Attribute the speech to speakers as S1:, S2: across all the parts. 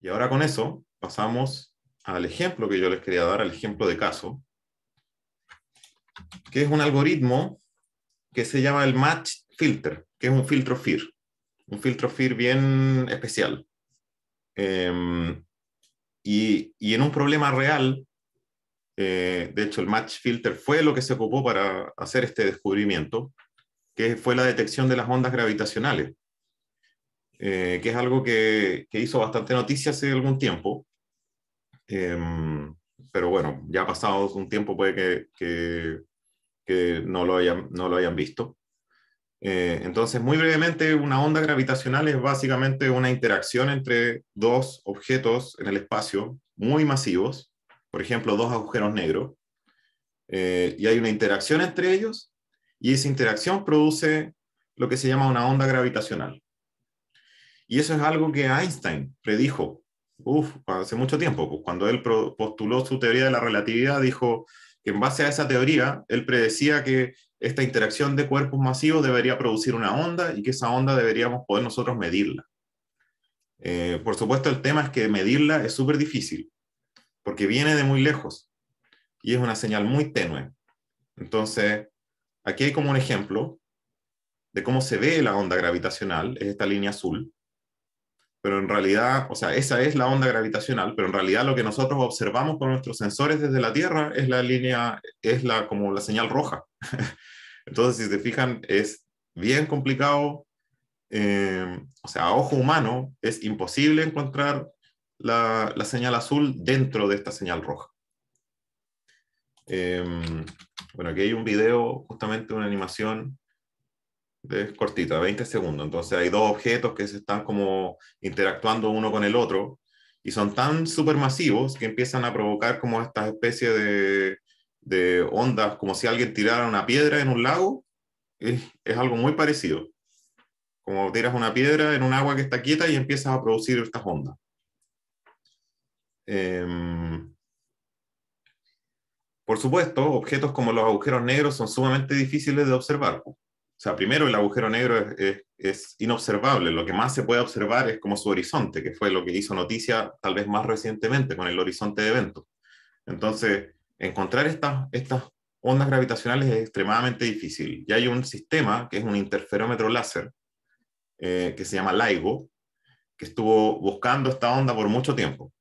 S1: Y ahora con eso pasamos al ejemplo que yo les quería dar, al ejemplo de caso, que es un algoritmo que se llama el match filter, que es un filtro FIR, un filtro FIR bien especial. Em, y, en un problema real, eh, de hecho el match filter fue lo que se ocupó para hacer este descubrimiento, que fue la detección de las ondas gravitacionales. Eh, que es algo que, hizo bastante noticia hace algún tiempo. Em, pero bueno, ya ha pasado un tiempo, puede que, no, lo hayan, visto. Eh, entonces, muy brevemente, una onda gravitacional es básicamente una interacción entre dos objetos en el espacio muy masivos, por ejemplo, dos agujeros negros, eh, y hay una interacción entre ellos, y esa interacción produce lo que se llama una onda gravitacional. Y eso es algo que Einstein predijo hace mucho tiempo. cuando él postuló su teoría de la relatividad, dijo que en base a esa teoría, él predecía que esta interacción de cuerpos masivos debería producir una onda y que esa onda deberíamos poder nosotros medirla. Eh, por supuesto, el tema es que medirla es súper difícil, porque viene de muy lejos y es una señal muy tenue. Entonces, aquí hay como un ejemplo de cómo se ve la onda gravitacional, es esta línea azul, pero en realidad, o sea, esa es la onda gravitacional, pero en realidad lo que nosotros observamos con nuestros sensores desde la Tierra es la línea, es la, como la señal roja. Entonces, si se fijan, es bien complicado, em, o sea, a ojo humano es imposible encontrar la, señal azul dentro de esta señal roja. Em, bueno, aquí hay un video, justamente una animación es cortita, 20 segundos. Entonces hay dos objetos que se están como interactuando uno con el otro y son tan supermasivos que empiezan a provocar como estas especies de, ondas, como si alguien tirara una piedra en un lago. Es, algo muy parecido. Como tiras una piedra en un agua que está quieta y empiezas a producir estas ondas. Em, por supuesto, objetos como los agujeros negros son sumamente difíciles de observar o sea, primero el agujero negro es, inobservable, lo que más se puede observar es como su horizonte, que fue lo que hizo noticia tal vez más recientemente con el horizonte de eventos. Entonces, encontrar estas, estas ondas gravitacionales es extremadamente difícil. Y hay un sistema que es un interferómetro láser, eh, que se llama LIGO, que estuvo buscando esta onda por mucho tiempo.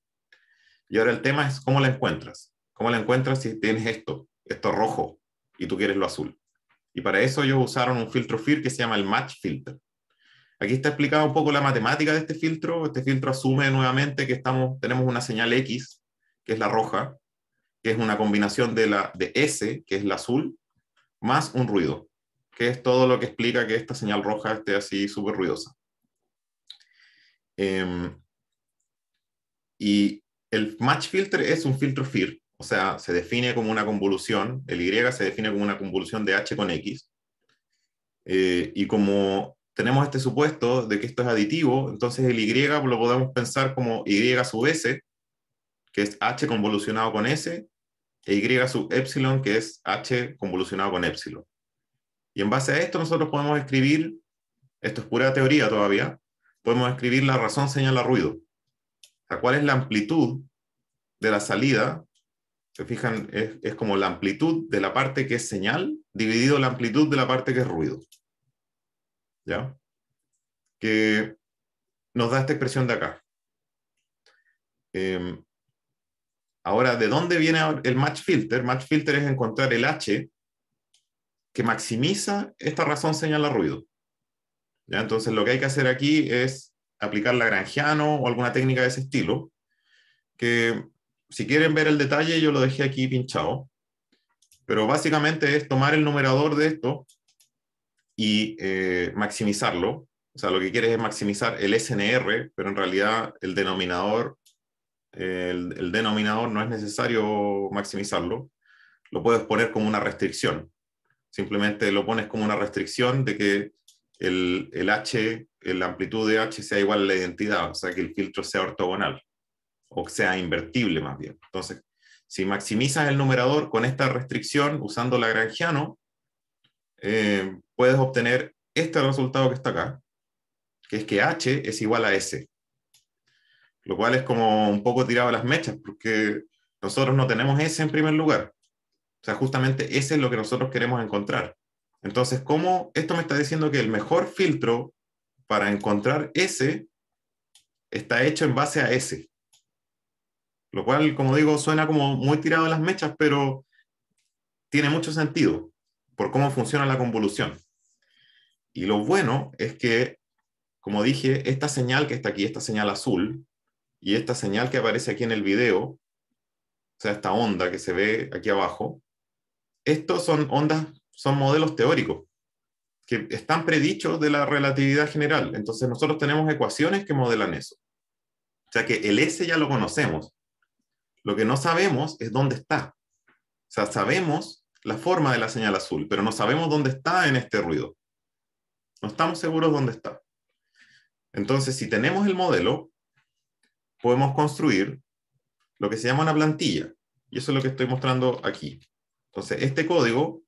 S1: Y ahora el tema es cómo la encuentras. ¿Cómo la encuentras si tienes esto, esto rojo, y tú quieres lo azul? Y para eso ellos usaron un filtro FIR que se llama el Match Filter. Aquí está explicada un poco la matemática de este filtro. Este filtro asume nuevamente que estamos, tenemos una señal X, que es la roja, que es una combinación de, la, de S, que es la azul, más un ruido, que es todo lo que explica que esta señal roja esté así súper ruidosa. Em, y el match filter es un filtro FIR, o sea, se define como una convolución, el Y se define como una convolución de H con X, eh, y como tenemos este supuesto de que esto es aditivo, entonces el Y lo podemos pensar como Y sub S, que es H convolucionado con S, e Y sub epsilon, que es H convolucionado con epsilon. Y en base a esto nosotros podemos escribir, esto es pura teoría todavía, podemos escribir la razón señal a ruido. O sea, ¿cuál es la amplitud de la salida se fijan, es, como la amplitud de la parte que es señal dividido la amplitud de la parte que es ruido. ¿Ya? Que nos da esta expresión de acá. Em, ahora, ¿de dónde viene el match filter? Match filter es encontrar el H que maximiza esta razón señal a ruido. ¿Ya? Entonces, lo que hay que hacer aquí es aplicar lagrangiano o alguna técnica de ese estilo, que si quieren ver el detalle, yo lo dejé aquí pinchado. Pero básicamente es tomar el numerador de esto y eh, maximizarlo. O sea, lo que quieres es maximizar el SNR, pero en realidad el denominador, el, denominador no es necesario maximizarlo. Lo puedes poner como una restricción. Simplemente lo pones como una restricción de que el, el H, la amplitud de H sea igual a la identidad, o sea, que el filtro sea ortogonal o sea invertible más bien. Entonces, si maximizas el numerador con esta restricción usando Lagrangiano, eh, puedes obtener este resultado que está acá, que es que H es igual a S, lo cual es como un poco tirado a las mechas, porque nosotros no tenemos S en primer lugar. O sea, justamente ese es lo que nosotros queremos encontrar. Entonces, ¿cómo esto me está diciendo que el mejor filtro para encontrar S está hecho en base a S? Lo cual, como digo, suena como muy tirado de las mechas, pero tiene mucho sentido por cómo funciona la convolución. Y lo bueno es que, como dije, esta señal que está aquí, esta señal azul, y esta señal que aparece aquí en el video, o sea, esta onda que se ve aquí abajo, estos son ondas, son modelos teóricos que están predichos de la relatividad general. Entonces nosotros tenemos ecuaciones que modelan eso. O sea que el S ya lo conocemos. Lo que no sabemos es dónde está. O sea, sabemos la forma de la señal azul, pero no sabemos dónde está en este ruido. No estamos seguros dónde está. Entonces, si tenemos el modelo, podemos construir lo que se llama una plantilla. Y eso es lo que estoy mostrando aquí. Entonces, este código,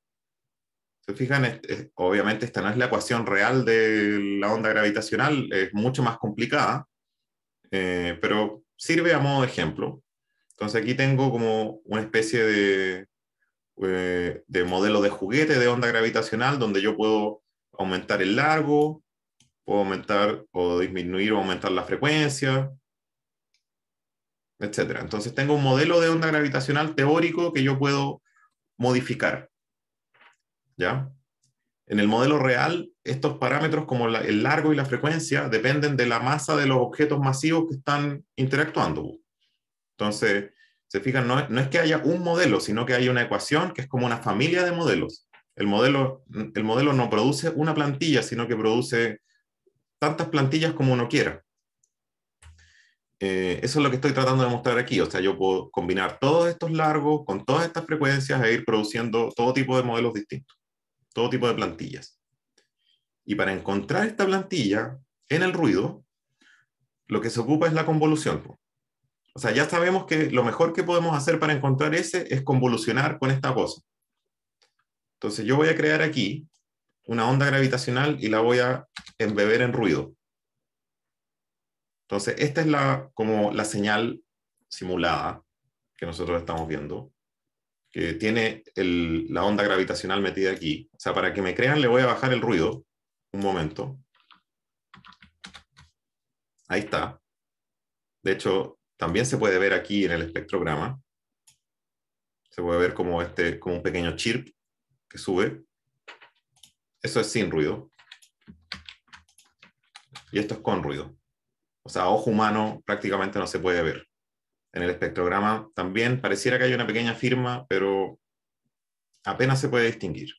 S1: se fijan, obviamente esta no es la ecuación real de la onda gravitacional, es mucho más complicada, eh, pero sirve a modo de ejemplo. Entonces aquí tengo como una especie eh, de, modelo de juguete de onda gravitacional donde yo puedo aumentar el largo, puedo aumentar o disminuir o aumentar la frecuencia, etc. Entonces tengo un modelo de onda gravitacional teórico que yo puedo modificar. ¿Ya? En el modelo real, estos parámetros como el largo y la frecuencia dependen de la masa de los objetos masivos que están interactuando. Entonces, se fijan, no, es que haya un modelo, sino que hay una ecuación que es como una familia de modelos. El modelo, el modelo no produce una plantilla, sino que produce tantas plantillas como uno quiera. Eh, eso es lo que estoy tratando de mostrar aquí. O sea, yo puedo combinar todos estos largos con todas estas frecuencias e ir produciendo todo tipo de modelos distintos, todo tipo de plantillas. Y para encontrar esta plantilla en el ruido, lo que se ocupa es la convolución. O sea, ya sabemos que lo mejor que podemos hacer para encontrar ese es convolucionar con esta cosa. Entonces yo voy a crear aquí una onda gravitacional y la voy a embeber en ruido. Entonces esta es la, como la señal simulada que nosotros estamos viendo, que tiene la onda gravitacional metida aquí. O sea, para que me crean le voy a bajar el ruido un momento. Ahí está. De hecho, también se puede ver aquí en el espectrograma. Se puede ver como, este, como un pequeño chirp que sube. Eso es sin ruido. Y esto es con ruido. O sea, a ojo humano prácticamente no se puede ver. En el espectrograma también pareciera que hay una pequeña firma, pero apenas se puede distinguir.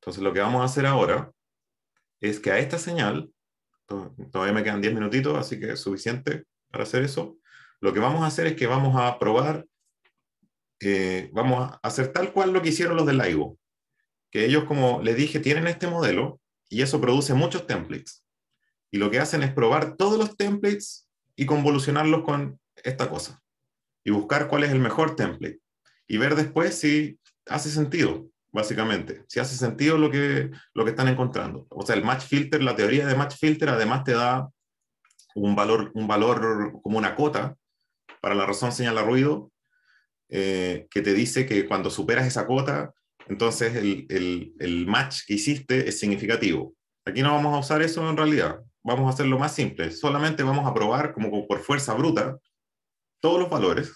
S1: Entonces lo que vamos a hacer ahora es que a esta señal, todavía me quedan 10 minutitos, así que es suficiente, para hacer eso, lo que vamos a hacer es que vamos a probar, vamos a hacer tal cual lo que hicieron los de LIGO, que ellos, como les dije, tienen este modelo y eso produce muchos templates. Y lo que hacen es probar todos los templates y convolucionarlos con esta cosa y buscar cuál es el mejor template y ver después si hace sentido, básicamente, si hace sentido lo que, lo que están encontrando. O sea, el match filter, la teoría de match filter además te da un valor, un valor como una cota para la razón señala ruido, eh, que te dice que cuando superas esa cota, entonces el, match que hiciste es significativo. Aquí no vamos a usar eso en realidad, vamos a hacerlo más simple, solamente vamos a probar como por fuerza bruta todos los valores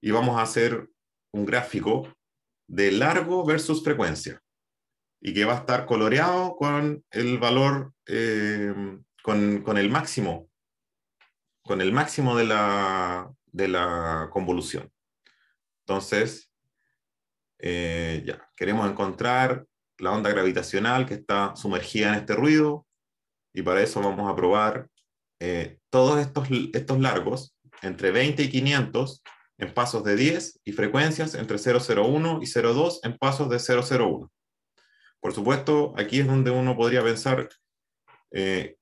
S1: y vamos a hacer un gráfico de largo versus frecuencia y que va a estar coloreado con el valor eh, con, el máximo, con el máximo de la, de la convolución. Entonces, eh, ya, queremos encontrar la onda gravitacional que está sumergida en este ruido y para eso vamos a probar eh, todos estos, estos largos, entre 20 y 500, en pasos de 10 y frecuencias entre 001 y 02 en pasos de 001. Por supuesto, aquí es donde uno podría pensar eh,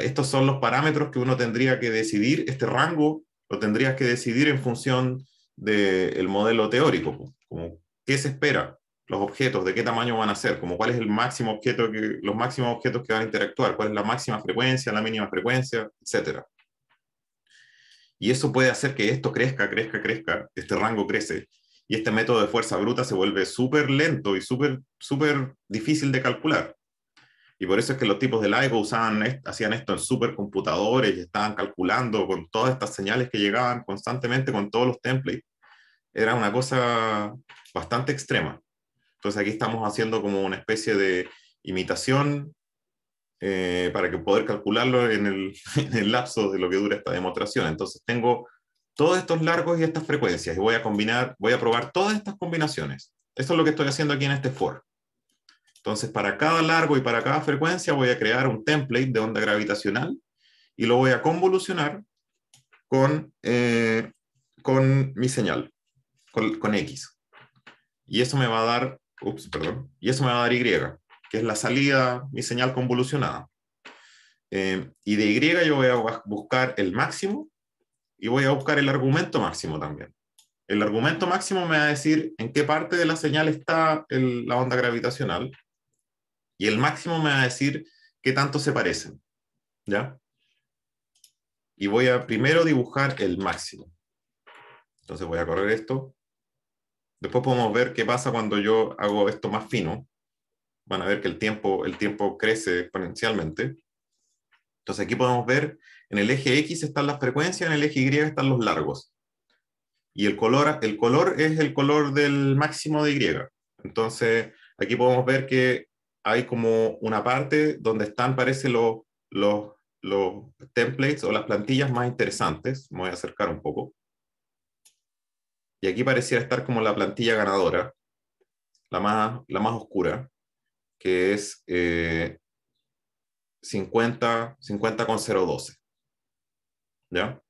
S1: estos son los parámetros que uno tendría que decidir, este rango lo tendrías que decidir en función del modelo teórico, como qué se espera, los objetos, de qué tamaño van a ser, como cuál es el máximo objeto que, los máximos objetos que van a interactuar, cuál es la máxima frecuencia, la mínima frecuencia, etcétera? Y eso puede hacer que esto crezca, crezca, crezca, este rango crece. Y este método de fuerza bruta se vuelve súper lento y súper, súper difícil de calcular. Y por eso es que los tipos de LIGO usaban, hacían esto en supercomputadores y estaban calculando con todas estas señales que llegaban constantemente con todos los templates. Era una cosa bastante extrema. Entonces aquí estamos haciendo como una especie de imitación eh, para que poder calcularlo en el, lapso de lo que dura esta demostración. Entonces tengo todos estos largos y estas frecuencias y voy a combinar, voy a probar todas estas combinaciones. Esto es lo que estoy haciendo aquí en este for. Entonces, para cada largo y para cada frecuencia voy a crear un template de onda gravitacional y lo voy a convolucionar con, eh, con mi señal, con, X. Y eso me va a dar, perdón, y eso me va dar Y, que es la salida, mi señal convolucionada. Eh, y de Y yo voy a buscar el máximo y voy a buscar el argumento máximo también. El argumento máximo me va a decir en qué parte de la señal está el, la onda gravitacional y el máximo me va a decir qué tanto se parecen. ¿Ya? Y voy a primero dibujar el máximo. Entonces voy a correr esto. Después podemos ver qué pasa cuando yo hago esto más fino. Van a ver que el tiempo, el tiempo crece exponencialmente. Entonces aquí podemos ver, en el eje X están las frecuencias, en el eje Y están los largos. Y el color, el color es el color del máximo de Y. Entonces aquí podemos ver que hay como una parte donde están, parece, los, templates o las plantillas más interesantes. Me voy a acercar un poco. Y aquí pareciera estar como la plantilla ganadora, la más, la más oscura, que es eh, 50, 50 con 012. ¿Ya?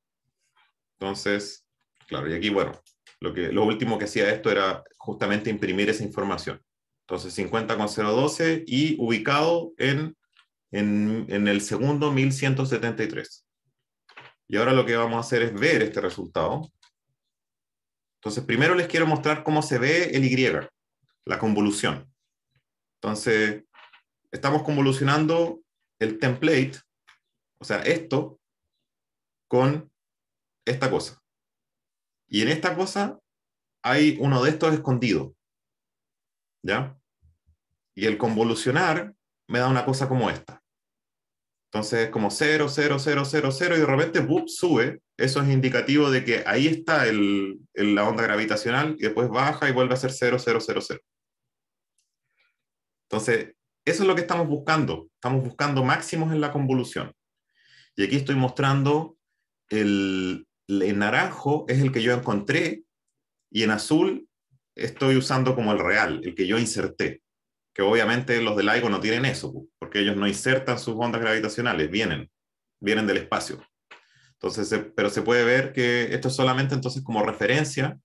S1: Entonces, claro, y aquí, bueno, lo, que, lo último que hacía esto era justamente imprimir esa información. Entonces 50,012 y ubicado en, en, el segundo 1173. Y ahora lo que vamos a hacer es ver este resultado. Entonces primero les quiero mostrar cómo se ve el Y, la convolución. Entonces estamos convolucionando el template, o sea, esto, con esta cosa. Y en esta cosa hay uno de estos escondidos. ¿ya? Y el convolucionar me da una cosa como esta. Entonces, es como 0, 0, 0, 0, 0, y de repente, sube. Eso es indicativo de que ahí está el, la onda gravitacional y después baja y vuelve a ser 0, 0, 0, 0. Entonces, eso es lo que estamos buscando. Estamos buscando máximos en la convolución. Y aquí estoy mostrando el, el naranjo, es el que yo encontré, y en azul estoy usando como el real, el que yo inserté. Que obviamente los de LIGO no tienen eso, porque ellos no insertan sus ondas gravitacionales, vienen, vienen del espacio. Entonces, pero se puede ver que esto es solamente entonces como referencia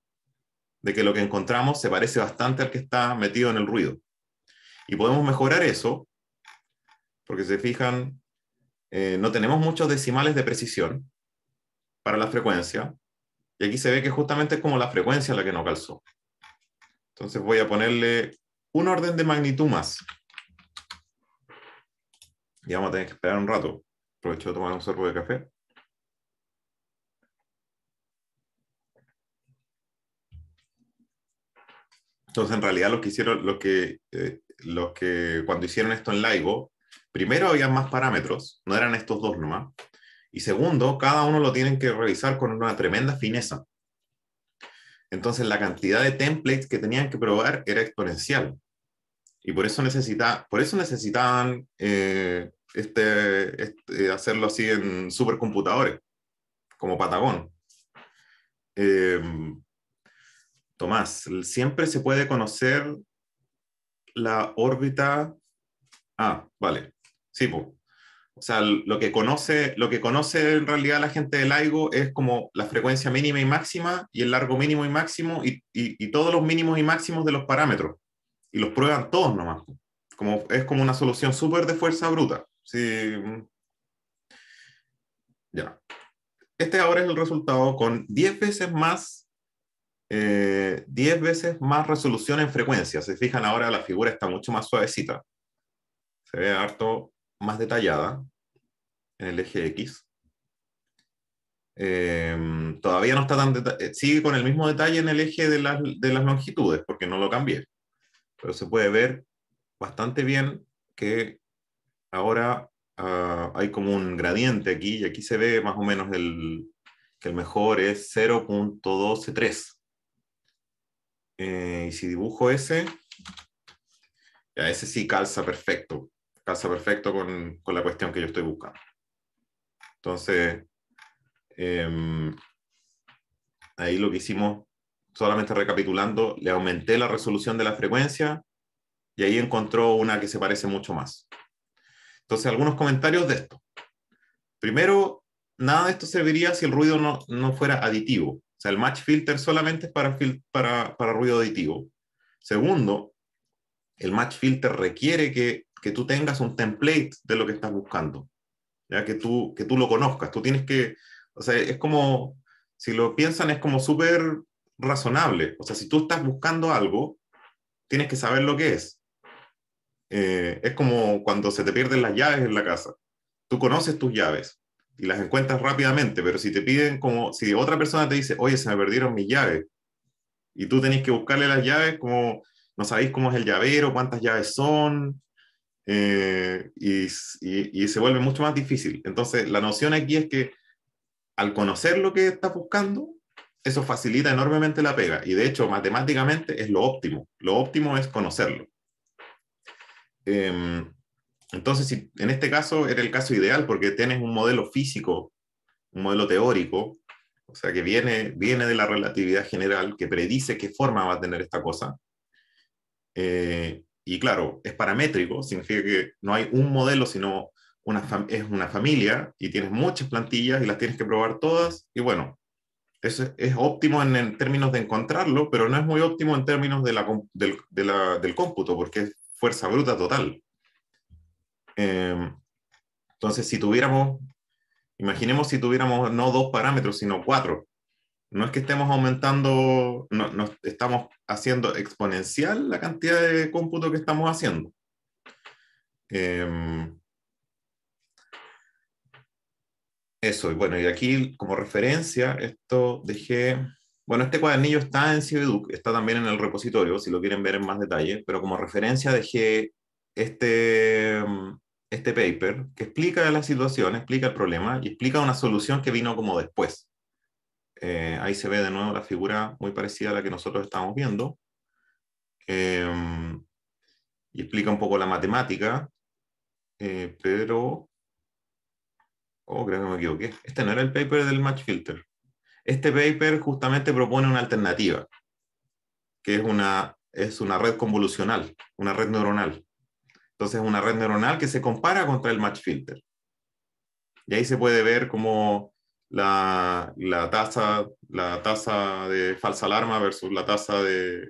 S1: de que lo que encontramos se parece bastante al que está metido en el ruido. Y podemos mejorar eso, porque se fijan, eh, no tenemos muchos decimales de precisión para la frecuencia, y aquí se ve que justamente es como la frecuencia la que no calzó. Entonces voy a ponerle un orden de magnitud más. Ya vamos a tener que esperar un rato. Aprovecho de tomar un sorbo de café. Entonces, en realidad, lo que hicieron, lo que, eh, que cuando hicieron esto en LIGO, primero había más parámetros, no eran estos dos nomás. Y segundo, cada uno lo tienen que revisar con una tremenda fineza. Entonces la cantidad de templates que tenían que probar era exponencial. Y por eso, necesita, por eso necesitaban eh, este, este, hacerlo así en supercomputadores, como Patagón. Em, Tomás, siempre se puede conocer la órbita. Ah, vale. Sí, pues, o sea, lo que conoce, lo que conoce en realidad la gente del LIGO es como la frecuencia mínima y máxima y el largo mínimo y máximo y, todos los mínimos y máximos de los parámetros. Y los prueban todos nomás. Como, es como una solución súper de fuerza bruta. Mm. Ya. Este ahora es el resultado con 10 veces más, eh, veces más resolución en frecuencia. Se fijan ahora la figura está mucho más suavecita. Se ve harto más detallada en el eje X. Em, todavía no está tan eh, sigue con el mismo detalle en el eje de las, longitudes, porque no lo cambié. Pero se puede ver bastante bien que ahora ah, hay como un gradiente aquí, y aquí se ve más o menos que el mejor es 0.123. Eh, y si dibujo ese, ya ese sí calza perfecto, calza perfecto con la cuestión que yo estoy buscando. Entonces, em, ahí lo que hicimos, solamente recapitulando, le aumenté la resolución de la frecuencia y ahí encontró una que se parece mucho más. Entonces, algunos comentarios de esto. Primero, nada de esto serviría si el ruido no, fuera aditivo. O sea, el match filter solamente es para, para, ruido aditivo. Segundo, el match filter requiere que, que tú tengas un template de lo que estás buscando que tú, que tú lo conozcas, tú tienes que, o sea, es como, si lo piensan, es como súper razonable, o sea, si tú estás buscando algo, tienes que saber lo que es. Eh, es como cuando se te pierden las llaves en la casa, tú conoces tus llaves y las encuentras rápidamente, pero si te piden como, si otra persona te dice, oye, se me perdieron mis llaves, y tú tenés que buscarle las llaves como, no sabéis cómo es el llavero, cuántas llaves son, eh, y, se vuelve mucho más difícil. Entonces, la noción aquí es que al conocer lo que estás buscando, eso facilita enormemente la pega. Y de hecho, matemáticamente es lo óptimo. Lo óptimo es conocerlo. Em, entonces, si, en este caso era el caso ideal porque tienes un modelo físico, un modelo teórico, o sea, que viene, viene de la relatividad general, que predice qué forma va a tener esta cosa. Eh, y claro, es paramétrico, significa que no hay un modelo, sino una es una familia y tienes muchas plantillas y las tienes que probar todas. Y bueno, eso es, óptimo en, términos de encontrarlo, pero no es muy óptimo en términos de del, cómputo, porque es fuerza bruta total. Em, entonces, si tuviéramos, imaginemos si tuviéramos no dos parámetros, sino cuatro, no es que estemos aumentando, no, estamos haciendo exponencial la cantidad de cómputo que estamos haciendo. Em, eso, y bueno, y aquí como referencia, esto dejé, bueno, este cuadernillo está en CIVEDUC, está también en el repositorio, si lo quieren ver en más detalle, pero como referencia dejé este, em, este paper que explica la situación, explica el problema y explica una solución que vino como después. Eh, ahí se ve de nuevo la figura muy parecida a la que nosotros estamos viendo. Em, y explica un poco la matemática, eh, pero... Oh, creo que me equivoqué. Este no era el paper del match filter. Este paper justamente propone una alternativa, que es una, es una red convolucional, una red neuronal. Entonces, es una red neuronal que se compara contra el match filter. Y ahí se puede ver cómo la, tasa, la tasa de falsa alarma versus la tasa de,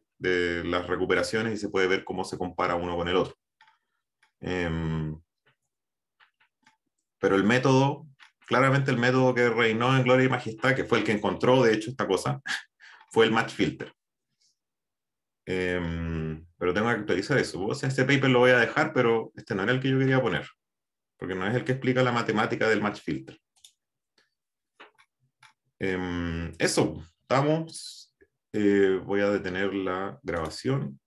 S1: las recuperaciones y se puede ver cómo se compara uno con el otro. Em, pero el método, claramente el método que reinó en Gloria y Majestad, que fue el que encontró de hecho esta cosa, fue el match filter. Em, pero tengo que actualizar eso. O sea, este paper lo voy a dejar, pero este no era el que yo quería poner, porque no es el que explica la matemática del match filter. Em, eso, estamos. Eh, voy a detener la grabación.